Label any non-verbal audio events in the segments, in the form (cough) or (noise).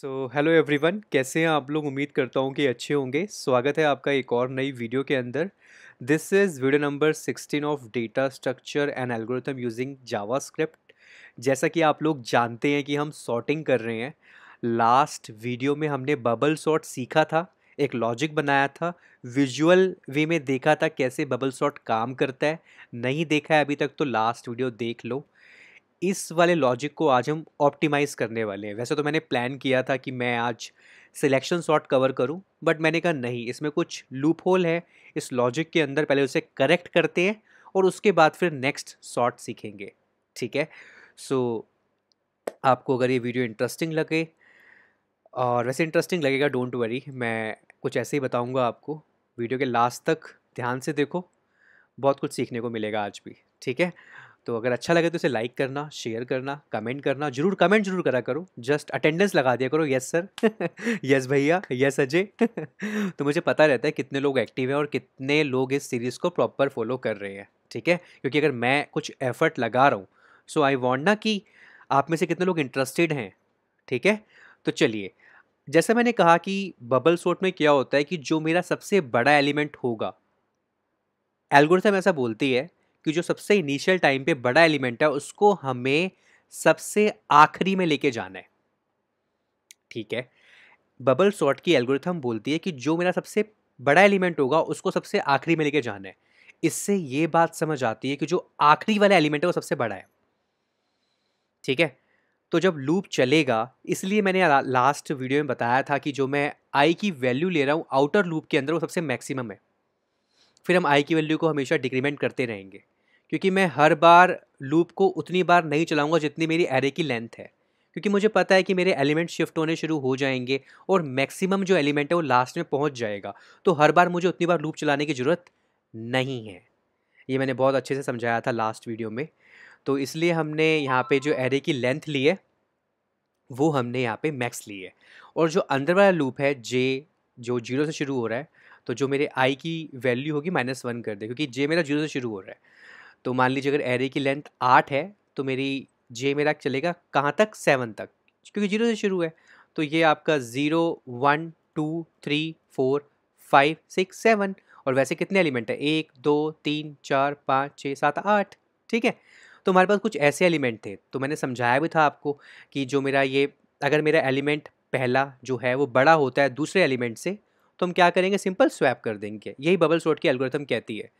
so hello everyone कैसे हैं आप लोग उम्मीद करता हूँ कि अच्छे होंगे स्वागत है आपका एक और नई वीडियो के अंदर this is video number 16 of data structure and algorithm using JavaScript जैसा कि आप लोग जानते हैं कि हम सॉर्टिंग कर रहे हैं लास्ट वीडियो में हमने बबल सॉर्ट सीखा था एक लॉजिक बनाया था विजुअल वे में देखा था कैसे बबल सॉर्ट काम करता है नहीं देखा है अभी तक तो लास्ट वीडियो देख लो इस वाले लॉजिक को आज हम ऑप्टिमाइज़ करने वाले हैं वैसे तो मैंने प्लान किया था कि मैं आज सिलेक्शन शॉट कवर करूं बट मैंने कहा नहीं इसमें कुछ लूप होल है इस लॉजिक के अंदर पहले उसे करेक्ट करते हैं और उसके बाद फिर नेक्स्ट शॉट सीखेंगे ठीक है सो so, आपको अगर ये वीडियो इंटरेस्टिंग लगे और वैसे इंटरेस्टिंग लगेगा डोंट वरी मैं कुछ ऐसे ही बताऊँगा आपको वीडियो के लास्ट तक ध्यान से देखो बहुत कुछ सीखने को मिलेगा आज भी ठीक है तो अगर अच्छा लगे तो इसे लाइक करना शेयर करना कमेंट करना जरूर कमेंट जरूर करा करो जस्ट अटेंडेंस लगा दिया करो यस सर यस भैया यस अजय (laughs) तो मुझे पता रहता है कितने लोग एक्टिव हैं और कितने लोग इस सीरीज़ को प्रॉपर फॉलो कर रहे हैं ठीक है क्योंकि अगर मैं कुछ एफर्ट लगा रहा हूँ सो आई वॉन्ट ना कि आप में से कितने लोग इंटरेस्टेड हैं ठीक है तो चलिए जैसा मैंने कहा कि बबल सोट में क्या होता है कि जो मेरा सबसे बड़ा एलिमेंट होगा एल्गोरिथम ऐसा बोलती है कि जो सबसे इनिशियल टाइम पे बड़ा एलिमेंट है उसको हमें सबसे आखिरी में लेके जाना है ठीक है बबल सॉर्ट की एल्गोरिथम बोलती है कि जो मेरा सबसे बड़ा एलिमेंट होगा उसको सबसे आखिरी में लेके जाना है इससे ये बात समझ आती है कि जो आखिरी वाला एलिमेंट है वो सबसे बड़ा है ठीक है तो जब लूप चलेगा इसलिए मैंने लास्ट वीडियो में बताया था कि जो मैं आई की वैल्यू ले रहा हूँ आउटर लूप के अंदर वो सबसे मैक्सिमम है फिर हम आई की वैल्यू को हमेशा डिक्रीमेंट करते रहेंगे क्योंकि मैं हर बार लूप को उतनी बार नहीं चलाऊँगा जितनी मेरी एरे की लेंथ है क्योंकि मुझे पता है कि मेरे एलिमेंट शिफ्ट होने शुरू हो जाएंगे और मैक्सिमम जो एलिमेंट है वो लास्ट में पहुंच जाएगा तो हर बार मुझे उतनी बार लूप चलाने की ज़रूरत नहीं है ये मैंने बहुत अच्छे से समझाया था लास्ट वीडियो में तो इसलिए हमने यहाँ पे जो एरे की लेंथ ली है वो हमने यहाँ पे मैक्स ली है और जो अंदर वाला लूप है जे जो जीरो से शुरू हो रहा है तो जो मेरे आई की वैल्यू होगी माइनस वन कर दे क्योंकि जे मेरा जीरो से शुरू हो रहा है तो मान लीजिए अगर एरे की लेंथ आठ है तो मेरी जे मेरा चलेगा कहाँ तक सेवन तक क्योंकि जीरो से शुरू है तो ये आपका zero one two three four five six seven और वैसे कितने एलिमेंट है एक दो तीन चार पाँच छः सात आठ ठीक है तो हमारे पास कुछ ऐसे एलिमेंट थे तो मैंने समझाया भी था आपको कि जो मेरा ये अगर मेरा एलिमेंट पहला जो है वो बड़ा होता है दूसरे एलिमेंट से तो हम क्या करेंगे सिंपल स्वैप कर देंगे यही बबल सोट की एल्गोरिथम कहती है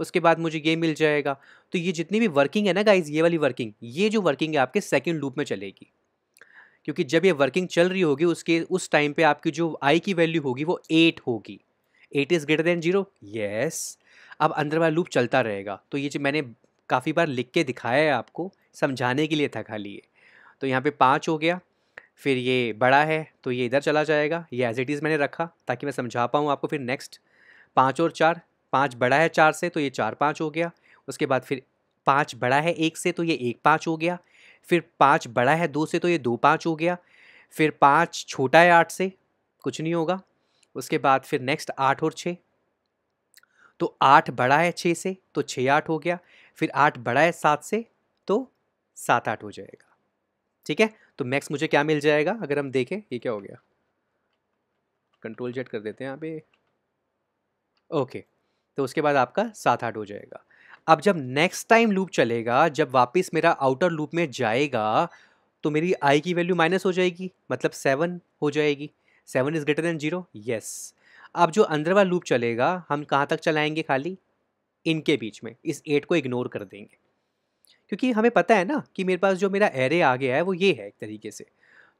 उसके बाद मुझे ये मिल जाएगा तो ये जितनी भी वर्किंग है ना गाइज ये वाली वर्किंग ये जो वर्किंग है आपके सेकेंड लूप में चलेगी क्योंकि जब ये वर्किंग चल रही होगी उसके उस टाइम पे आपकी जो आई की वैल्यू होगी वो एट होगी eight is greater than zero yes अब अंदर वाला लूप चलता रहेगा तो ये जो मैंने काफ़ी बार लिख के दिखाया है आपको समझाने के लिए था खाली ये तो यहाँ पे पाँच हो गया फिर ये बड़ा है तो ये इधर चला जाएगा ये एज इट इज़ मैंने रखा ताकि मैं समझा पाऊँ आपको फिर नेक्स्ट पाँच और चार पाँच बड़ा है चार से तो ये चार पाँच हो गया उसके बाद फिर पाँच बड़ा है एक से तो ये एक पाँच हो गया फिर पाँच बड़ा है दो से तो ये दो पाँच हो गया फिर पाँच छोटा है आठ से कुछ नहीं होगा उसके बाद फिर नेक्स्ट आठ और छः तो आठ बड़ा है छः से तो छः आठ हो गया फिर आठ बड़ा है सात से तो सात आठ हो जाएगा ठीक है तो मैक्स मुझे क्या मिल जाएगा अगर हम देखें ये क्या हो गया कंट्रोल जेट कर देते हैं यहाँ पे ओके तो उसके बाद आपका सात आठ हो जाएगा अब जब नेक्स्ट टाइम लूप चलेगा जब वापस मेरा आउटर लूप में जाएगा तो मेरी आई की वैल्यू माइनस हो जाएगी मतलब सेवन हो जाएगी seven is greater than zero yes अब जो अंदर वाला लूप चलेगा हम कहाँ तक चलाएंगे खाली इनके बीच में इस एट को इग्नोर कर देंगे क्योंकि हमें पता है ना कि मेरे पास जो मेरा एरे आ गया है वो ये है एक तरीके से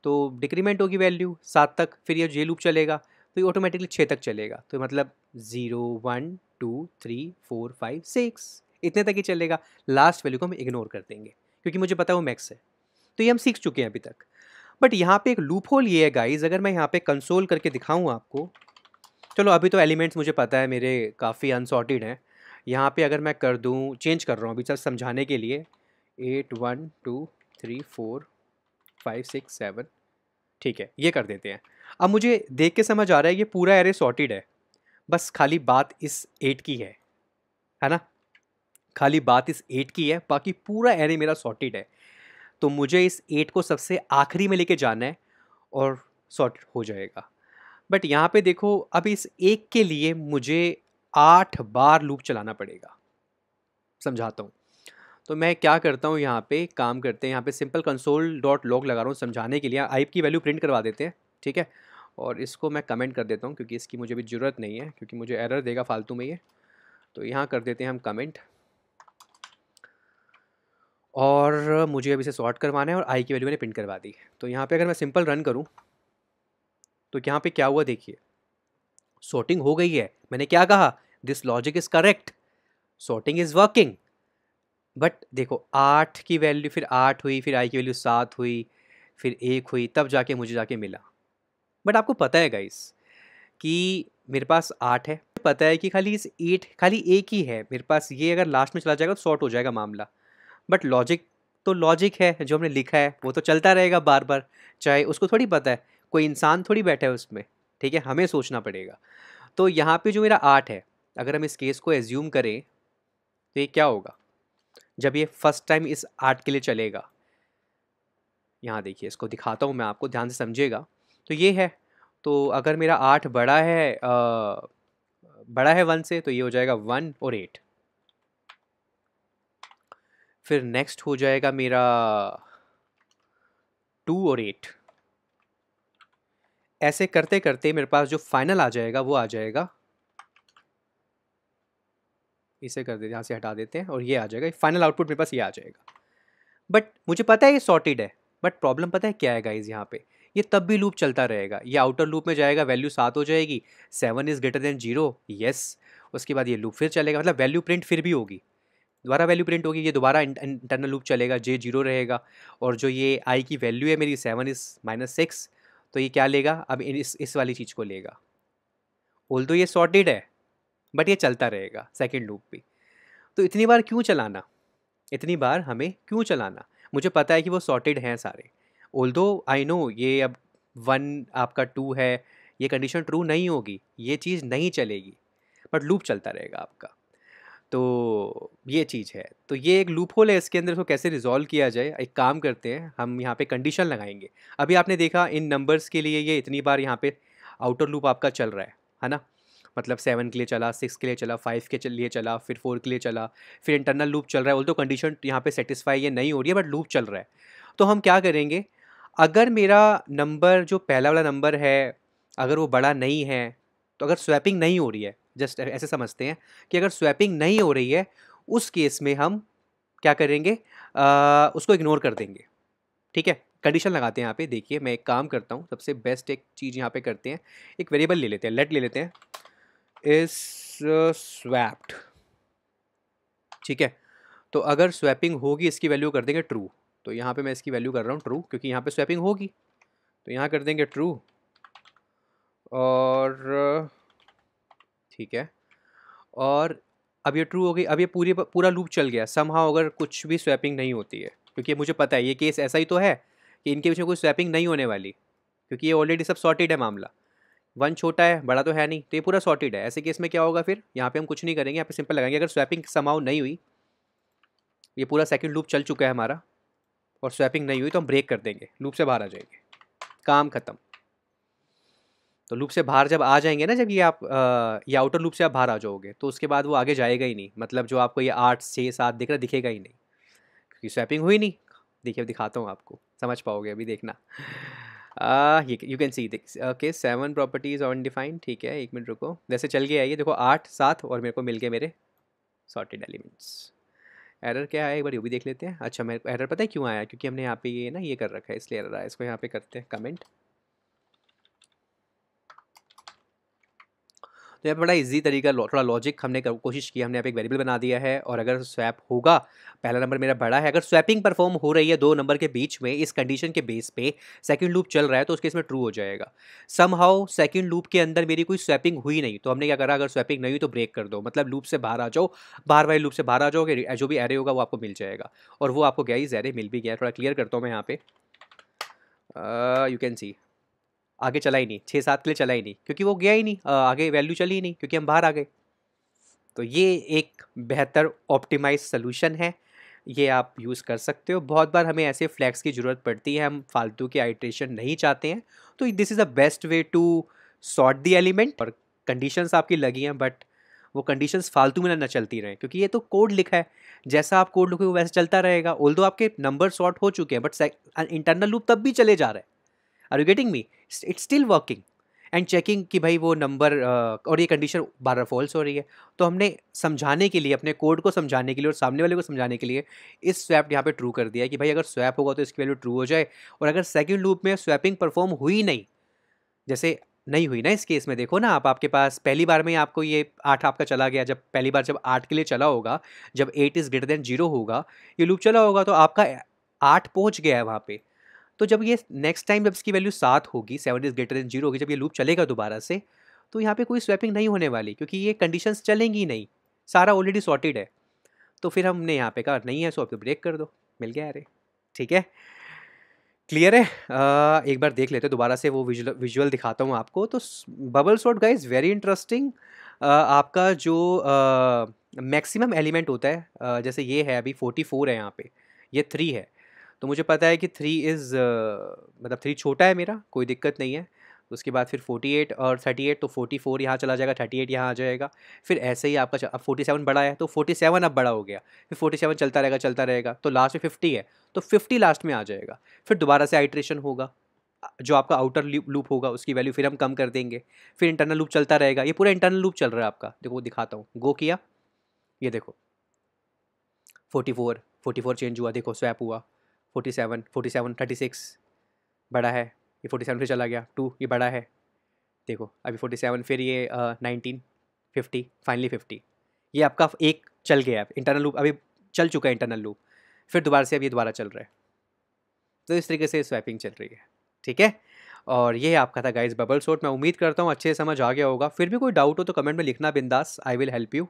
तो डिक्रीमेंट होगी वैल्यू सात तक फिर ये जे लूप चलेगा तो ये ऑटोमेटिकली छः तक चलेगा तो मतलब zero one two three four five six इतने तक ही चलेगा लास्ट वैल्यू को हम इग्नोर कर देंगे क्योंकि मुझे पता है वो मैक्स है तो ये हम सीख चुके हैं अभी तक बट यहाँ पे एक लूप होल ये है गाइज अगर मैं यहाँ पे कंसोल करके दिखाऊँ आपको चलो अभी तो एलिमेंट्स मुझे पता है मेरे काफ़ी अनसॉर्टेड हैं यहाँ पे अगर मैं कर दूँ चेंज कर रहा हूँ अभी सब समझाने के लिए eight one two three four five six seven ठीक है ये कर देते हैं अब मुझे देख के समझ आ रहा है ये पूरा एरे सॉर्टेड है बस खाली बात इस एट की है है ना खाली बात इस एट की है बाकी पूरा एरे मेरा सॉर्टेड है तो मुझे इस एट को सबसे आखिरी में लेके जाना है और सॉर्ट हो जाएगा बट यहाँ पे देखो अब इस एक के लिए मुझे आठ बार लूप चलाना पड़ेगा समझाता हूँ तो मैं क्या करता हूँ यहाँ पे काम करते हैं यहाँ पे सिंपल कंसोल डॉट लॉग लगा रहा हूँ समझाने के लिए आइप की वैल्यू प्रिंट करवा देते हैं ठीक है और इसको मैं कमेंट कर देता हूँ क्योंकि इसकी मुझे भी ज़रूरत नहीं है क्योंकि मुझे एरर देगा फालतू में ये तो यहाँ कर देते हैं हम कमेंट और मुझे अभी इसे सॉर्ट करवाना है और आई की वैल्यू मैंने प्रिंट करवा दी तो यहाँ पे अगर मैं सिंपल रन करूँ तो यहाँ पे क्या हुआ देखिए सॉर्टिंग हो गई है मैंने क्या कहा this logic is correct sorting is working but देखो आठ की वैल्यू फिर आठ हुई फिर आई की वैल्यू सात हुई फिर एक हुई तब जाके मुझे जाके मिला बट आपको पता है गाइस कि मेरे पास आठ है पता है कि खाली इस एट खाली एक ही है मेरे पास ये अगर लास्ट में चला जाएगा तो शॉर्ट हो जाएगा मामला बट लॉजिक तो लॉजिक है जो हमने लिखा है वो तो चलता रहेगा बार बार चाहे उसको थोड़ी पता है कोई इंसान थोड़ी बैठा है उसमें ठीक है हमें सोचना पड़ेगा तो यहाँ पे जो मेरा आठ है अगर हम इस केस को एज्यूम करें तो ये क्या होगा जब ये फर्स्ट टाइम इस आर्ट के लिए चलेगा यहाँ देखिए इसको दिखाता हूँ मैं आपको ध्यान से समझेगा तो ये है तो अगर मेरा आठ बड़ा है आ, बड़ा है वन से तो ये हो जाएगा वन और एट फिर नेक्स्ट हो जाएगा मेरा टू और एट ऐसे करते करते मेरे पास जो फाइनल आ जाएगा वो आ जाएगा इसे कर देते यहाँ से हटा देते हैं और ये आ जाएगा फाइनल आउटपुट मेरे पास ये आ जाएगा बट मुझे पता है ये सॉर्टेड है बट प्रॉब्लम पता है क्या है गाइज यहाँ पे ये तब भी लूप चलता रहेगा ये आउटर लूप में जाएगा वैल्यू सात हो जाएगी seven is greater than zero yes उसके बाद ये लूप फिर चलेगा मतलब वैल्यू प्रिंट फिर भी होगी दोबारा वैल्यू प्रिंट होगी ये दोबारा इंटरनल लूप चलेगा जे जीरो रहेगा और जो ये आई की वैल्यू है मेरी सेवन इज़ माइनस सिक्स तो ये क्या लेगा अब इस इस वाली चीज़ को लेगा बोल तो ये सॉर्टेड है बट ये चलता रहेगा सेकेंड लूप भी तो इतनी बार क्यों चलाना इतनी बार हमें क्यों चलाना मुझे पता है कि वो सॉर्टेड हैं सारे ओल दो आई नो ये अब वन आपका टू है ये कंडीशन ट्रू नहीं होगी ये चीज़ नहीं चलेगी बट लूप चलता रहेगा आपका तो ये चीज़ है तो ये एक लूप होल है इसके अंदर इसको कैसे रिजॉल्व किया जाए एक काम करते हैं हम यहाँ पे कंडीशन लगाएंगे अभी आपने देखा इन नंबर्स के लिए ये इतनी बार यहाँ पे आउटर लूप आपका चल रहा है है ना मतलब सेवन के लिए चला सिक्स के लिए चला फाइव के लिए चला फिर फोर के लिए चला फिर इंटरनल लूप चल रहा है बोल तो कंडीशन यहाँ पर सेटिस्फाई ये नहीं हो रही है बट लूप चल रहा है तो हम क्या करेंगे अगर मेरा नंबर जो पहला वाला नंबर है अगर वो बड़ा नहीं है तो अगर स्वैपिंग नहीं हो रही है जस्ट ऐसे समझते हैं कि अगर स्वैपिंग नहीं हो रही है उस केस में हम क्या करेंगे आ, उसको इग्नोर कर देंगे ठीक है कंडीशन लगाते हैं यहाँ पे देखिए मैं एक काम करता हूँ सबसे बेस्ट एक चीज़ यहाँ पे करते हैं एक वेरिएबल ले लेते हैं लेट ले लेते हैं इस स्वैप्ड ठीक है तो अगर स्वैपिंग होगी इसकी वैल्यू कर देंगे ट्रू तो यहाँ पे मैं इसकी वैल्यू कर रहा हूँ ट्रू क्योंकि यहाँ पे स्वैपिंग होगी तो यहाँ कर देंगे ट्रू और ठीक है और अब ये ट्रू हो गई अब ये पूरी पूरा लूप चल गया समहाउ अगर कुछ भी स्वैपिंग नहीं होती है क्योंकि मुझे पता है ये केस ऐसा ही तो है कि इनके बीच में कोई स्वैपिंग नहीं होने वाली क्योंकि ये ऑलरेडी सब सॉर्टेड है मामला वन छोटा है बड़ा तो है नहीं तो ये पूरा सॉर्टेड है ऐसे केस में क्या होगा फिर यहाँ पे हम कुछ नहीं करेंगे यहाँ पे सिंपल लगाएंगे अगर स्वैपिंग समाव नहीं हुई ये पूरा सेकंड लूप चल चुका है हमारा और स्वैपिंग नहीं हुई तो हम ब्रेक कर देंगे लूप से बाहर आ जाएंगे काम ख़त्म तो लूप से बाहर जब आ जाएंगे ना जब ये आप ये आउटर लूप से आप बाहर आ जाओगे तो उसके बाद वो आगे जाएगा ही नहीं मतलब जो आपको ये आठ छः सात दिख रहा दिखेगा ही नहीं क्योंकि स्वैपिंग हुई नहीं देखिए दिखाता हूँ आपको समझ पाओगे अभी देखना you can see okay seven properties on define ठीक है एक मिनट रुको जैसे चल गया ये देखो आठ सात और मेरे को मिल गए मेरे सॉर्टेड एलिमेंट्स एरर क्या है एक बार ये भी देख लेते हैं अच्छा मैं एरर पता है क्यों आया क्योंकि हमने यहाँ पे ये ना ये कर रखा है इसलिए एरर आया इसको यहाँ पे करते हैं कमेंट तो यहाँ पर बड़ा इजी तरीका थोड़ा लॉजिक हमने कोशिश की हमने यहाँ पे एक वेरिएबल बना दिया है और अगर स्वैप होगा पहला नंबर मेरा बड़ा है अगर स्वैपिंग परफॉर्म हो रही है दो नंबर के बीच में इस कंडीशन के बेस पे सेकंड लूप चल रहा है तो उसके इसमें ट्रू हो जाएगा सम हाउ सेकेंड लूप के अंदर मेरी कोई स्वैपिंग हुई नहीं तो हमने क्या करा अगर स्वैपिंग नहीं हुई तो ब्रेक कर दो मतलब लूप से बाहर आ जाओ बाहर वाले लूप से बाहर आ जाओगे जो भी एरे होगा वो आपको मिल जाएगा और वो आपको गया ही जैरे मिल भी गया थोड़ा क्लियर करता हूँ मैं यहाँ पे यू कैन सी आगे चला ही नहीं छः सात के लिए चला ही नहीं क्योंकि वो गया ही नहीं आगे वैल्यू चली ही नहीं क्योंकि हम बाहर आ गए तो ये एक बेहतर ऑप्टिमाइज सोल्यूशन है ये आप यूज़ कर सकते हो बहुत बार हमें ऐसे फ्लैक्स की ज़रूरत पड़ती है हम फालतू के आइट्रेशन नहीं चाहते हैं तो this is the best way to sort the element और कंडीशंस आपकी लगी हैं बट वो कंडीशंस फालतू में ना चलती रहें क्योंकि ये तो कोड लिखा है जैसा आप कोड लिखोगे वैसे चलता रहेगा ओल आपके नंबर सॉर्ट हो चुके हैं बट इंटरनल लूप तब भी चले जा रहे हैं are you getting me it's still working and checking कि भाई वो नंबर uh, और ये कंडीशन बार बार फॉल्स हो रही है तो हमने समझाने के लिए अपने कोड को समझाने के लिए और सामने वाले को समझाने के लिए इस स्वैप यहाँ पे ट्रू कर दिया कि भाई अगर स्वैप होगा तो इसकी वैल्यू ट्रू हो जाए और अगर सेकेंड लूप में स्वैपिंग परफॉर्म हुई नहीं जैसे नहीं हुई ना इस केस में देखो ना आप आपके पास पहली बार में आपको ये आठ आपका चला गया जब पहली बार जब आठ के लिए चला होगा जब eight is greater than zero होगा ये लूप चला होगा तो आपका आठ पहुँच गया है वहाँ पर तो जब ये नेक्स्ट टाइम जब इसकी वैल्यू सात होगी seven is greater than zero होगी जब ये लूप चलेगा दोबारा से तो यहाँ पे कोई स्वैपिंग नहीं होने वाली क्योंकि ये कंडीशंस चलेंगी नहीं सारा ऑलरेडी सॉर्टेड है तो फिर हमने यहाँ पे कहा नहीं है सो आपको ब्रेक कर दो मिल गया अरे ठीक है क्लियर है आ, एक बार देख लेते हैं दोबारा से वो विजुअल विजुअल दिखाता हूँ आपको तो bubble sort guys very interesting आपका जो मैक्सिमम एलिमेंट होता है आ, जैसे ये है अभी फोर्टी फोर है यहाँ पे ये थ्री है तो मुझे पता है कि थ्री इज़ मतलब थ्री छोटा है मेरा कोई दिक्कत नहीं है उसके बाद फिर एट और थर्टी एट तो फोर्टी फोर यहाँ चला जाएगा थर्टी एट यहाँ आ जाएगा फिर ऐसे ही आपका अब सेवन बड़ा है तो फोर्टी सेवन अब बड़ा हो गया फिर फोर्टी सेवन चलता रहेगा चलता रहेगा तो लास्ट में फिफ्टी है तो फिफ्टी लास्ट में आ जाएगा फिर दोबारा से आइट्रेशन होगा जो आपका आउटर लूप होगा उसकी वैल्यू फिर हम कम कर देंगे फिर इंटरनल लूप चलता रहेगा ये पूरा इंटरनल लूप चल रहा है आपका देखो वो दिखाता हूँ गो किया ये देखो forty four forty four change हुआ देखो स्वैप हुआ forty seven forty seven thirty six बड़ा है ये फोर्टी सेवन फिर चला गया टू ये बड़ा है देखो अभी फोर्टी सेवन फिर ये नाइनटीन फिफ्टी फाइनली फिफ्टी ये आपका एक चल गया अब इंटरनल लूप अभी चल चुका है इंटरनल लूप फिर दोबारा से अब ये दोबारा चल रहा है तो इस तरीके से स्वैपिंग चल रही है ठीक है और ये आपका था गाइज बबल सोट मैं उम्मीद करता हूँ अच्छे समझ आ गया होगा फिर भी कोई डाउट हो तो कमेंट में लिखना बिंदास I will help you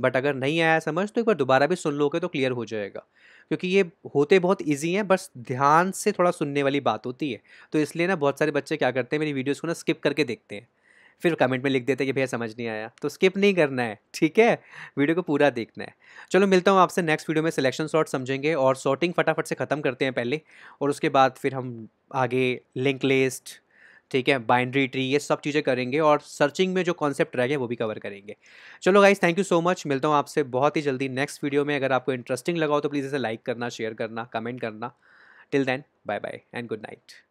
but अगर नहीं आया समझ तो एक बार दोबारा भी सुन लोगे तो क्लियर हो जाएगा क्योंकि ये होते बहुत ईजी हैं बस ध्यान से थोड़ा सुनने वाली बात होती है तो इसलिए ना बहुत सारे बच्चे क्या करते हैं मेरी वीडियोज़ को ना स्किप करके देखते हैं फिर कमेंट में लिख देते हैं कि भैया समझ नहीं आया तो स्किप नहीं करना है ठीक है वीडियो को पूरा देखना है चलो मिलता हूँ आपसे नेक्स्ट वीडियो में सिलेक्शन शॉर्ट समझेंगे और सॉर्टिंग फटाफट से ख़त्म करते हैं पहले और उसके बाद फिर हम आगे लिंक लिस्ट ठीक है बाइंड्री ट्री ये सब चीज़ें करेंगे और सर्चिंग में जो कॉन्सेप्ट रह गए वो भी कवर करेंगे चलो guys thank you so much मिलता हूँ आपसे बहुत ही जल्दी नेक्स्ट वीडियो में अगर आपको इंटरेस्टिंग लगा हो तो प्लीज़ इसे लाइक करना शेयर करना कमेंट करना till then bye bye and good night